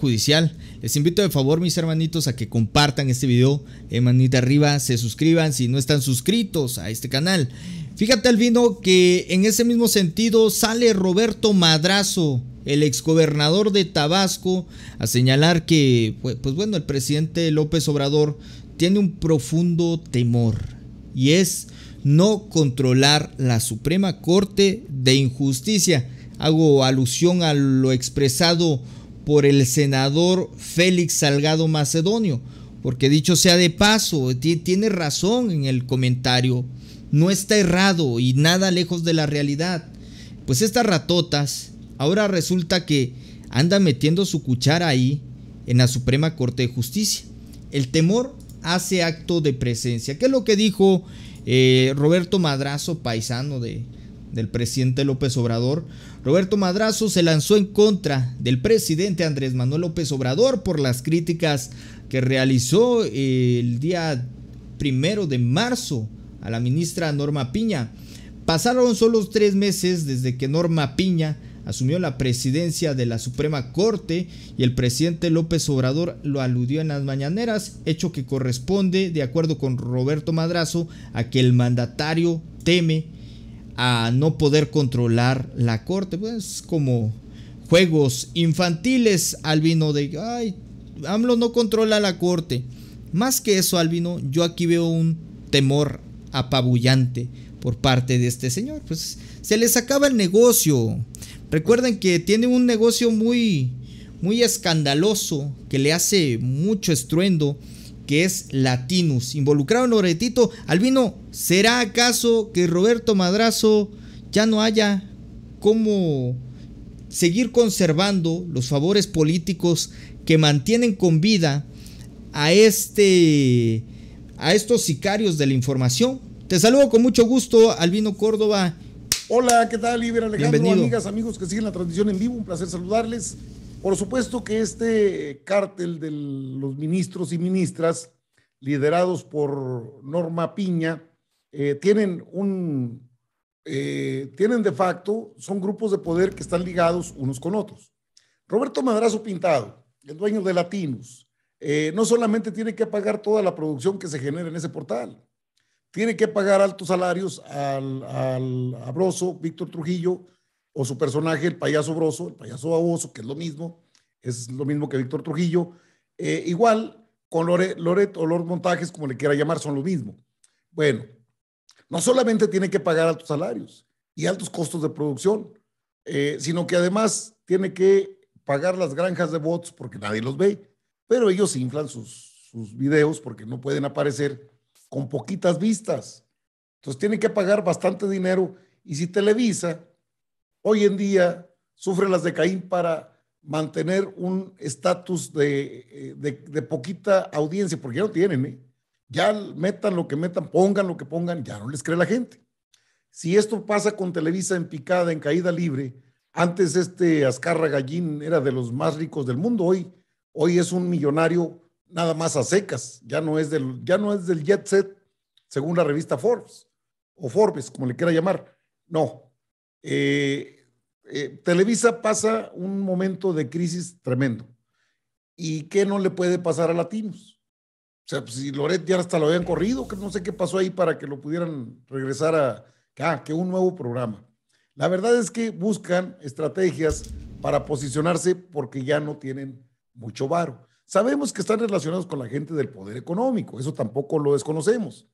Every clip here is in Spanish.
judicial. Les invito de favor, mis hermanitos, a que compartan este video, eh, manita arriba, se suscriban si no están suscritos a este canal. Fíjate, vino que en ese mismo sentido sale Roberto Madrazo, el exgobernador de Tabasco, a señalar que, pues, pues, bueno, el presidente López Obrador tiene un profundo temor y es no controlar la Suprema Corte de Injusticia. Hago alusión a lo expresado por el senador Félix Salgado Macedonio, porque dicho sea de paso, tiene razón en el comentario, no está errado y nada lejos de la realidad. Pues estas ratotas, ahora resulta que anda metiendo su cuchara ahí en la Suprema Corte de Justicia. El temor hace acto de presencia. ¿Qué es lo que dijo eh, Roberto Madrazo, paisano de, del presidente López Obrador, Roberto Madrazo se lanzó en contra del presidente Andrés Manuel López Obrador por las críticas que realizó eh, el día primero de marzo a la ministra Norma Piña. Pasaron solo tres meses desde que Norma Piña asumió la presidencia de la Suprema Corte y el presidente López Obrador lo aludió en las mañaneras, hecho que corresponde, de acuerdo con Roberto Madrazo, a que el mandatario teme a no poder controlar la corte. Pues como juegos infantiles, Albino, de, ay, AMLO no controla la corte. Más que eso, Albino, yo aquí veo un temor apabullante por parte de este señor. Pues se les acaba el negocio. Recuerden que tiene un negocio muy, muy escandaloso que le hace mucho estruendo, que es Latinus. Involucrado en Loretito, Albino, ¿Será acaso que Roberto Madrazo ya no haya cómo seguir conservando los favores políticos que mantienen con vida a este a estos sicarios de la información? Te saludo con mucho gusto, Albino Córdoba. Hola, ¿qué tal, Iber Alejandro? Amigas, amigos que siguen la transmisión en vivo, un placer saludarles. Por supuesto que este cártel de los ministros y ministras, liderados por Norma Piña, eh, tienen un, eh, tienen de facto, son grupos de poder que están ligados unos con otros. Roberto Madrazo Pintado, el dueño de Latinos, eh, no solamente tiene que pagar toda la producción que se genera en ese portal, tiene que pagar altos salarios al, abroso Víctor Trujillo, o su personaje, el payaso abroso el payaso Baboso, que es lo mismo, es lo mismo que Víctor Trujillo. igual con Loret, Loret o Lord Montajes, como le quiera llamar, son lo mismo. Bueno, no solamente tiene que pagar altos salarios y altos costos de producción, eh, sino que además tiene que pagar las granjas de bots porque nadie los ve, pero ellos inflan sus, sus videos porque no pueden aparecer con poquitas vistas. Entonces tiene que pagar bastante dinero y si Televisa hoy en día sufre las de Caín para mantener un estatus de, eh, de, poquita audiencia, porque ya no tienen, ¿eh? Ya metan lo que metan, pongan lo que pongan, ya no les cree la gente. Si esto pasa con Televisa en picada, en caída libre, antes este Azcarra Gallín era de los más ricos del mundo, hoy, hoy es un millonario nada más a secas, ya no es del, ya no es del jet set, según la revista Forbes, o Forbes, como le quiera llamar. No. Eh, eh, Televisa pasa un momento de crisis tremendo. ¿Y qué no le puede pasar a Latinos? sea, pues, si Loret ya hasta lo habían corrido, que no sé qué pasó ahí para que lo pudieran regresar a ah, que un nuevo programa. La verdad es que buscan estrategias para posicionarse porque ya no tienen mucho varo. Sabemos que están relacionados con la gente del poder económico, eso tampoco lo desconocemos.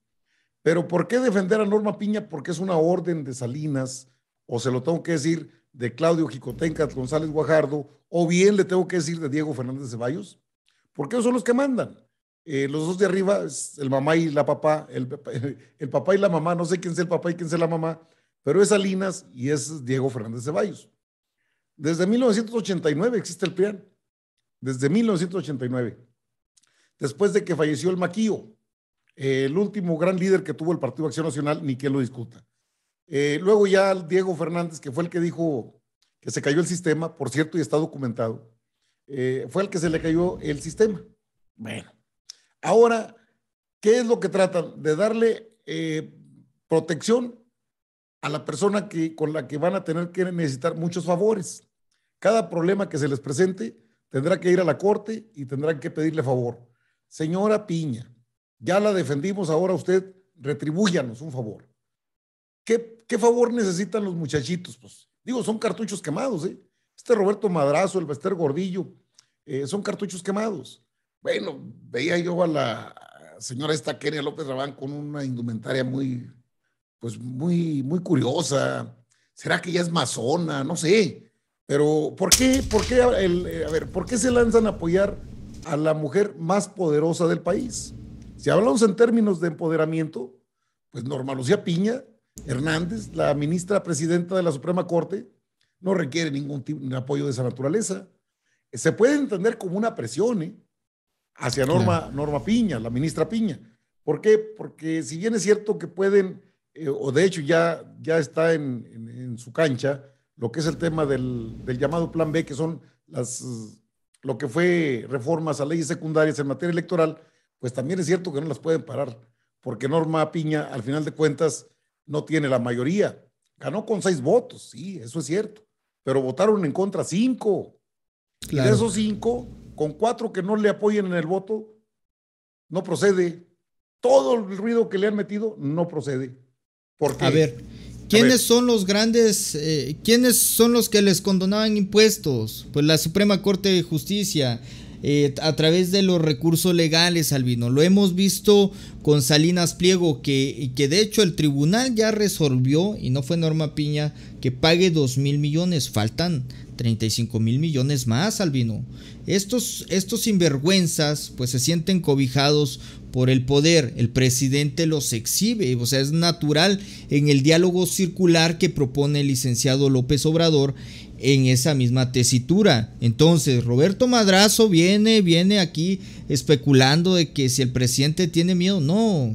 Pero ¿por qué defender a Norma Piña? Porque es una orden de Salinas, o se lo tengo que decir de Claudio Jicotenca González Guajardo, o bien le tengo que decir de Diego Fernández Ceballos, porque ellos son los que mandan. Eh, los dos de arriba, el mamá y la papá, el, papá y la mamá, no sé quién es el papá y quién es la mamá, pero es Salinas y es Diego Fernández Ceballos. Desde 1989 existe el PRIAN, desde 1989, después de que falleció el Maquillo, el último gran líder que tuvo el Partido Acción Nacional, ni que lo discuta. Eh, luego ya Diego Fernández, que fue el que dijo que se cayó el sistema, por cierto, y está documentado, eh, fue el que se le cayó el sistema. Bueno, Ahora, ¿qué es lo que tratan? De darle eh, protección a la persona que, con la que van a tener que necesitar muchos favores. Cada problema que se les presente tendrá que ir a la corte y tendrán que pedirle favor. Señora Piña, ya la defendimos, ahora usted retribúyanos un favor. ¿Qué, favor necesitan los muchachitos? Pues digo, son cartuchos quemados, ¿eh? Este Roberto Madrazo, el Bester Gordillo, eh, son cartuchos quemados. Bueno, veía yo a la señora esta Kenia López Rabán con una indumentaria muy, pues muy, muy curiosa. ¿Será que ella es masona? No sé. Pero, ¿por qué, por qué, a ver, ¿por qué se lanzan a apoyar a la mujer más poderosa del país? Si hablamos en términos de empoderamiento, pues Norma Lucía Piña Hernández, la ministra presidenta de la Suprema Corte, no requiere ningún tipo de apoyo de esa naturaleza. Se puede entender como una presión, ¿eh? hacia Norma, Norma Piña, la ministra Piña. ¿Por qué? Porque si bien es cierto que pueden, eh, o de hecho ya, ya está en, su cancha, lo que es el tema del, llamado Plan B, que son las, lo que fue reformas a leyes secundarias en materia electoral, pues también es cierto que no las pueden parar, porque Norma Piña, al final de cuentas, no tiene la mayoría. Ganó con seis votos, sí, eso es cierto, pero votaron en contra cinco. Y de esos cinco, con cuatro que no le apoyen en el voto, no procede. Todo el ruido que le han metido no procede. Porque, a ver, ¿quiénes son los grandes, eh, quiénes son los que les condonaban impuestos? Pues la Suprema Corte de Justicia. Eh, a través de los recursos legales, Albino. Lo hemos visto con Salinas Pliego, que, que de hecho el tribunal ya resolvió, y no fue Norma Piña, que pague dos mil millones. Faltan 35 mil millones más, Albino. Estos, estos sinvergüenzas pues se sienten cobijados por el poder, el presidente los exhibe, o sea, es natural en el diálogo circular que propone el licenciado López Obrador en esa misma tesitura. Entonces, Roberto Madrazo viene, viene aquí especulando de que si el presidente tiene miedo, no.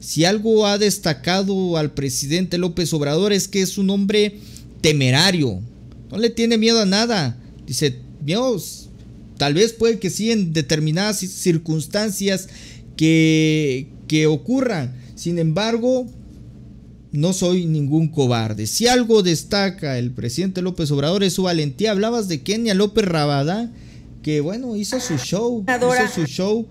Si algo ha destacado al presidente López Obrador es que es un hombre temerario, no le tiene miedo a nada. Dice, Dios, tal vez puede que sí en determinadas circunstancias que, que ocurran. Sin embargo, no soy ningún cobarde. Si algo destaca el presidente López Obrador es su valentía. Hablabas de Kenia López Rabada, que bueno, hizo su show. Hizo su show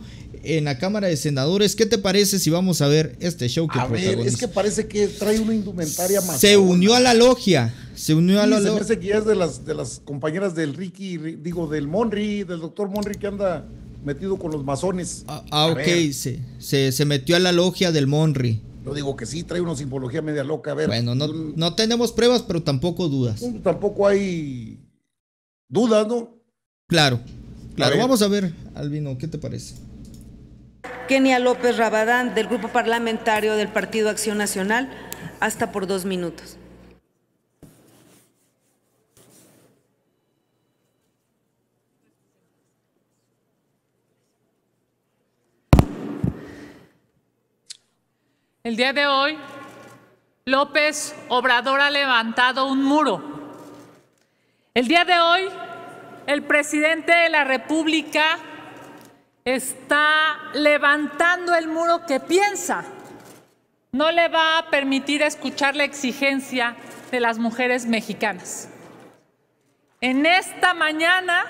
en la Cámara de Senadores. ¿Qué te parece si vamos a ver este show que a ver, es que parece que trae una indumentaria más. Se unió a la logia. Se unió a la logia. Se que es de las, de las compañeras del Ricky, digo, del Monri, del doctor Monri que anda metido con los masones. Ah, ah ok, se, se, metió a la logia del Monry Lo digo que sí, trae una simbología media loca. A ver. Bueno, no, tenemos pruebas, pero tampoco dudas. Tampoco hay dudas, ¿no? Claro, claro. vamos a ver, Albino, ¿qué te parece? Kenia López Rabadán, del Grupo Parlamentario del Partido Acción Nacional, hasta por dos minutos. El día de hoy, López Obrador ha levantado un muro. El día de hoy, el presidente de la República está levantando el muro que piensa. No le va a permitir escuchar la exigencia de las mujeres mexicanas. En esta mañana,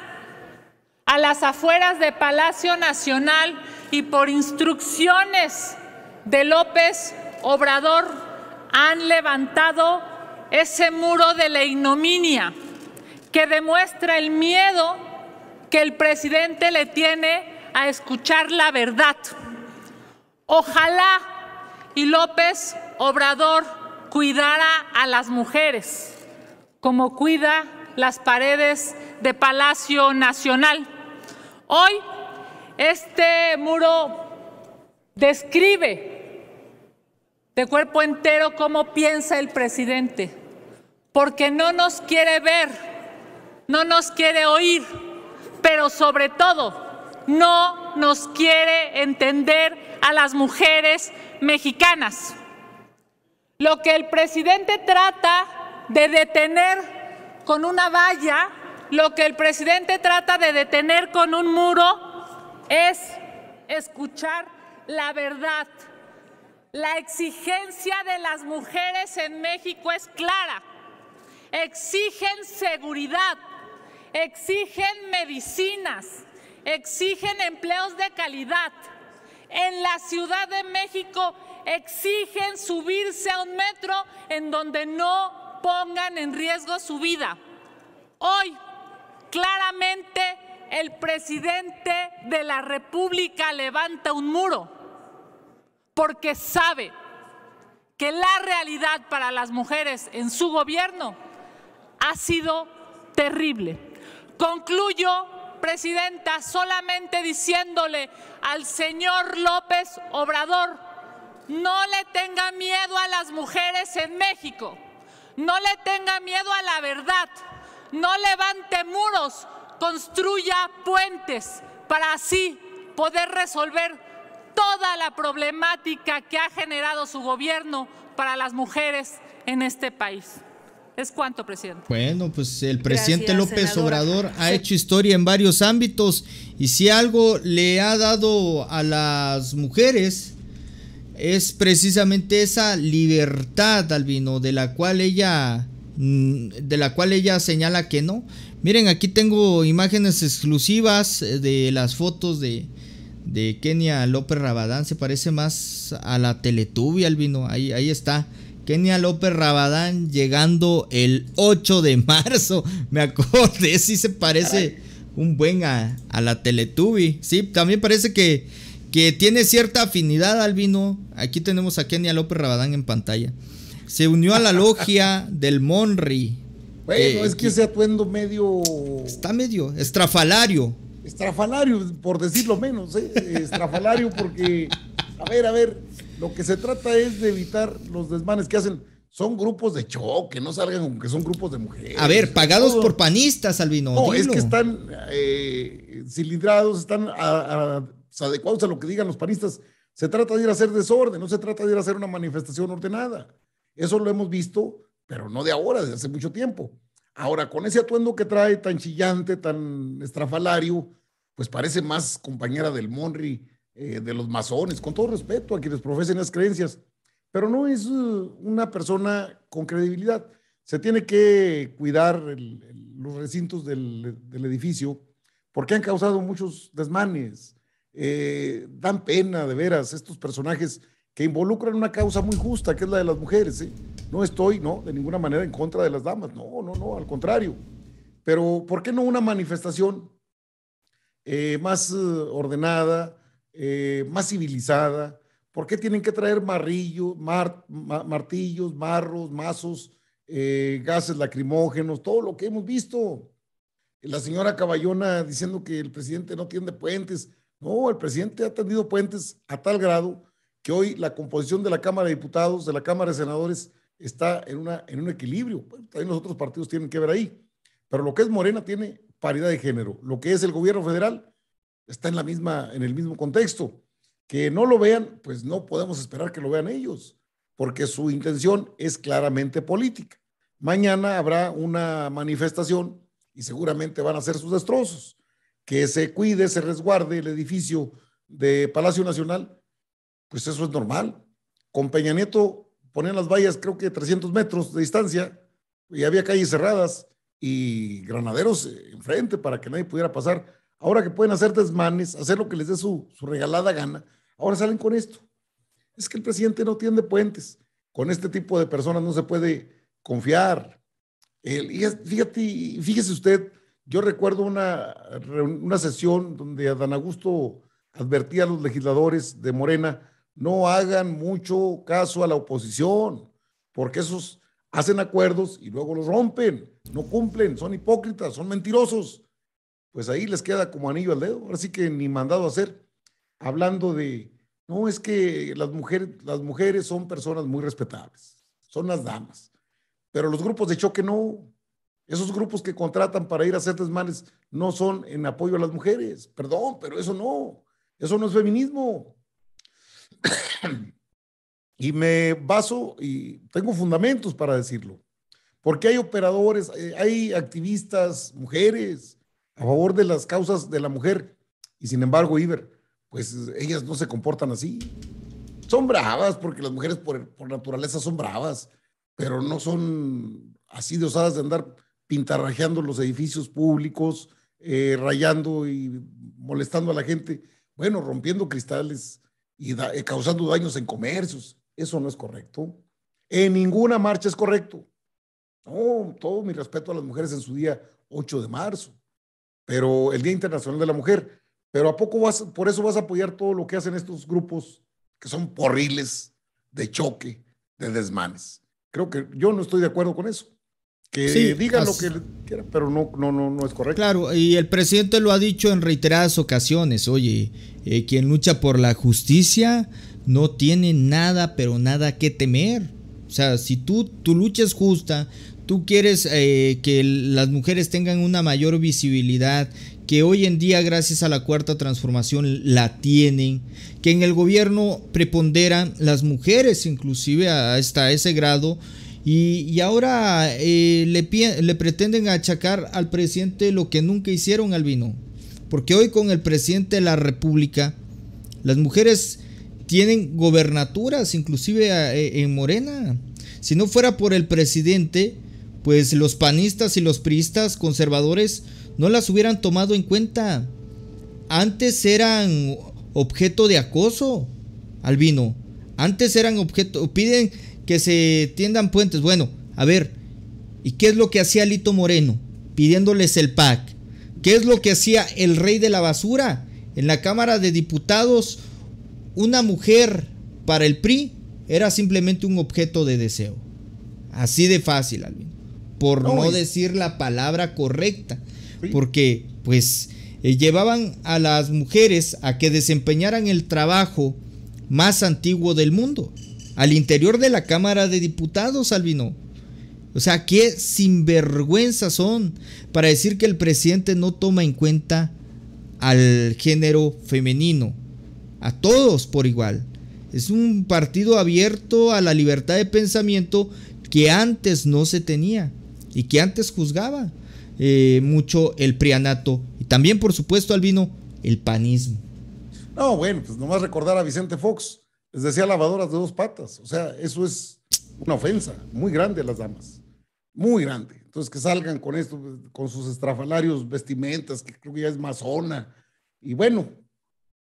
a las afueras de Palacio Nacional y por instrucciones de López Obrador, han levantado ese muro de la ignominia que demuestra el miedo que el presidente le tiene escuchar la verdad. Ojalá y López Obrador cuidara a las mujeres como cuida las paredes de Palacio Nacional. Hoy este muro describe de cuerpo entero cómo piensa el presidente, porque no nos quiere ver, no nos quiere oír, pero sobre todo no nos quiere entender a las mujeres mexicanas. Lo que el presidente trata de detener con una valla, lo que el presidente trata de detener con un muro, es escuchar la verdad. La exigencia de las mujeres en México es clara. Exigen seguridad, exigen medicinas, exigen empleos de calidad. En la Ciudad de México exigen subirse a un metro en donde no pongan en riesgo su vida. Hoy, claramente, el presidente de la República levanta un muro porque sabe que la realidad para las mujeres en su gobierno ha sido terrible. Concluyo Presidenta, solamente diciéndole al señor López Obrador, no le tenga miedo a las mujeres en México, no le tenga miedo a la verdad, no levante muros, construya puentes para así poder resolver toda la problemática que ha generado su gobierno para las mujeres en este país. ¿Es cuánto, presidente? Bueno, pues el presidente López Obrador ha hecho historia en varios ámbitos y si algo le ha dado a las mujeres es precisamente esa libertad, Albino, de la cual ella mm, de la cual ella señala que no. Miren, aquí tengo imágenes exclusivas eh, de las fotos de, de Kenia López Rabadán. Se parece más a la Teletubby, Albino. Ahí, ahí está. Kenia López Rabadán llegando el 8 de marzo. Me acordé, sí se parece un buen a, la Teletubi. Sí, también parece que, que tiene cierta afinidad al vino. Aquí tenemos a Kenia López Rabadán en pantalla. Se unió a la logia del Monri. Bueno, es que, que ese atuendo medio. Está medio estrafalario. Estrafalario, por decirlo menos, ¿eh? estrafalario, porque. A ver, a ver. Lo que se trata es de evitar los desmanes que hacen. Son grupos de choque, no salgan con que son grupos de mujeres. A ver, pagados por panistas, Albino. No, es que están eh, cilindrados, están adecuados a lo que digan los panistas. Se trata de ir a hacer desorden, no se trata de ir a hacer una manifestación ordenada. Eso lo hemos visto, pero no de ahora, desde hace mucho tiempo. Ahora, con ese atuendo que trae tan chillante, tan estrafalario, pues parece más compañera del Monri eh, de los masones, con todo respeto a quienes profesen las creencias, pero no es uh, una persona con credibilidad. Se tiene que cuidar los recintos del, edificio porque han causado muchos desmanes. Eh, dan pena de veras estos personajes que involucran una causa muy justa, que es la de las mujeres. ¿eh? No estoy, no, de ninguna manera en contra de las damas, no, no, no, al contrario. Pero, ¿por qué no una manifestación más uh, ordenada, eh, más civilizada? ¿Por qué tienen que traer marrillo, martillos, marros, mazos, eh, gases lacrimógenos, todo lo que hemos visto? La señora Caballona diciendo que el presidente no tiende puentes. No, el presidente ha tendido puentes a tal grado que hoy la composición de la Cámara de Diputados, de la Cámara de Senadores, está en, una, en un equilibrio. Bueno, también los otros partidos tienen que ver ahí. Pero lo que es Morena tiene paridad de género. Lo que es el gobierno federal está en, la misma, en el mismo contexto. Que no lo vean, pues no podemos esperar que lo vean ellos, porque su intención es claramente política. Mañana habrá una manifestación y seguramente van a ser sus destrozos. Que se cuide, se resguarde el edificio de Palacio Nacional, pues eso es normal. Con Peña Nieto ponían las vallas, creo que 300 metros de distancia, y había calles cerradas y granaderos enfrente para que nadie pudiera pasar ahora que pueden hacer desmanes, hacer lo que les dé su, su regalada gana, ahora salen con esto. Es que el presidente no tiende puentes. Con este tipo de personas no se puede confiar. y fíjate, fíjese usted, yo recuerdo una, una sesión donde Adán Augusto advertía a los legisladores de Morena, no hagan mucho caso a la oposición, porque esos hacen acuerdos y luego los rompen, no cumplen, son hipócritas, son mentirosos pues ahí les queda como anillo al dedo. Ahora sí que ni mandado a hacer. Hablando de, no, es que las mujeres, las mujeres son personas muy respetables, son las damas. Pero los grupos de choque no. Esos grupos que contratan para ir a hacer desmanes no son en apoyo a las mujeres. Perdón, pero eso no. Eso no es feminismo. y me baso y tengo fundamentos para decirlo. Porque hay operadores, eh, hay activistas, mujeres, a favor de las causas de la mujer. Y sin embargo, Iber, pues ellas no se comportan así. Son bravas, porque las mujeres por, por naturaleza son bravas, pero no son así de osadas de andar pintarrajeando los edificios públicos, eh, rayando y molestando a la gente, bueno, rompiendo cristales y eh, causando daños en comercios. Eso no es correcto. En ninguna marcha es correcto. No, todo mi respeto a las mujeres en su día 8 de marzo pero el Día Internacional de la Mujer. Pero ¿a poco vas, por eso vas a apoyar todo lo que hacen estos grupos que son porriles de choque, de desmanes? Creo que yo no estoy de acuerdo con eso. Que digan lo que quieran, pero no, no, no, no es correcto. Claro, y el presidente lo ha dicho en reiteradas ocasiones. Oye, eh, quien lucha por la justicia no tiene nada, pero nada que temer. O sea, si tú, tu lucha es justa, tú quieres eh, que las mujeres tengan una mayor visibilidad, que hoy en día gracias a la cuarta transformación la tienen, que en el gobierno preponderan las mujeres inclusive hasta ese grado. Y, ahora eh, le, le pretenden achacar al presidente lo que nunca hicieron, al vino Porque hoy con el presidente de la República, las mujeres tienen gobernaturas, inclusive eh, en Morena. Si no fuera por el presidente, pues los panistas y los priistas conservadores no las hubieran tomado en cuenta. Antes eran objeto de acoso, Albino. Antes eran objeto, piden que se tiendan puentes. Bueno, a ver, ¿y qué es lo que hacía Lito Moreno? Pidiéndoles el PAC. ¿Qué es lo que hacía el rey de la basura? En la Cámara de Diputados, una mujer para el PRI era simplemente un objeto de deseo. Así de fácil, Albino por no, decir la palabra correcta, porque pues eh, llevaban a las mujeres a que desempeñaran el trabajo más antiguo del mundo, al interior de la Cámara de Diputados, Albino. O sea, qué sinvergüenza son para decir que el presidente no toma en cuenta al género femenino, a todos por igual. Es un partido abierto a la libertad de pensamiento que antes no se tenía y que antes juzgaba eh, mucho el prianato y también, por supuesto, al vino el panismo. No, bueno, pues nomás recordar a Vicente Fox, les decía lavadoras de dos patas, o sea, eso es una ofensa muy grande a las damas, muy grande. Entonces, que salgan con esto, con sus estrafalarios vestimentas, que creo que ya es mazona, y bueno,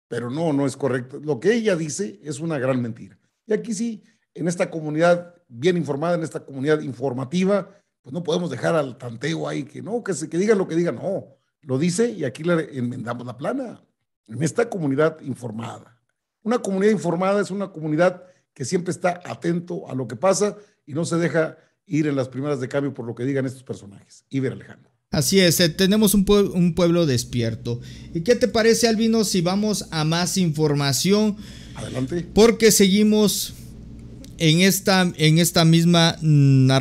pero no, no es correcto. Lo que ella dice es una gran mentira. Y aquí sí, en esta comunidad bien informada, en esta comunidad informativa, pues no podemos dejar al tanteo ahí, que no, que, se, que digan lo que diga. no, lo dice y aquí le enmendamos la plana. En esta comunidad informada. Una comunidad informada es una comunidad que siempre está atento a lo que pasa y no se deja ir en las primeras de cambio por lo que digan estos personajes. Iber Alejandro. Así es, eh, tenemos un, un pueblo despierto. ¿Y qué te parece, Albino, si vamos a más información? Adelante. Porque seguimos en esta, en esta misma narrativa.